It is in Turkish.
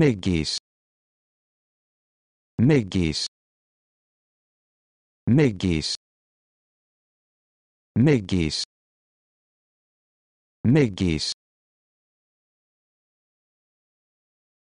Megis. Megis. Megis. Megis. Megis.